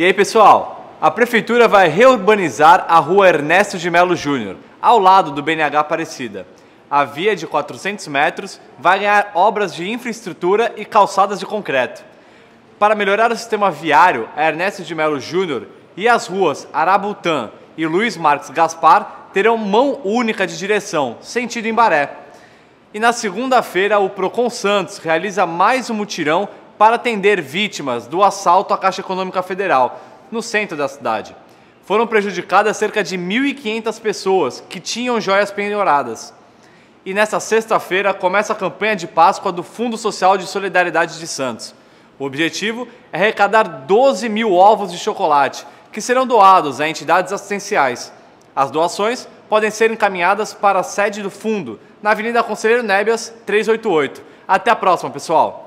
E aí, pessoal? A prefeitura vai reurbanizar a rua Ernesto de Melo Júnior, ao lado do BNH Aparecida. A via de 400 metros vai ganhar obras de infraestrutura e calçadas de concreto. Para melhorar o sistema viário, a Ernesto de Melo Júnior e as ruas Arabutã e Luiz Marques Gaspar terão mão única de direção, sentido em Baré. E na segunda-feira, o Procon Santos realiza mais um mutirão para atender vítimas do assalto à Caixa Econômica Federal, no centro da cidade. Foram prejudicadas cerca de 1.500 pessoas que tinham joias penhoradas. E nesta sexta-feira começa a campanha de Páscoa do Fundo Social de Solidariedade de Santos. O objetivo é arrecadar 12 mil ovos de chocolate, que serão doados a entidades assistenciais. As doações podem ser encaminhadas para a sede do fundo, na Avenida Conselheiro Nébias 388. Até a próxima, pessoal!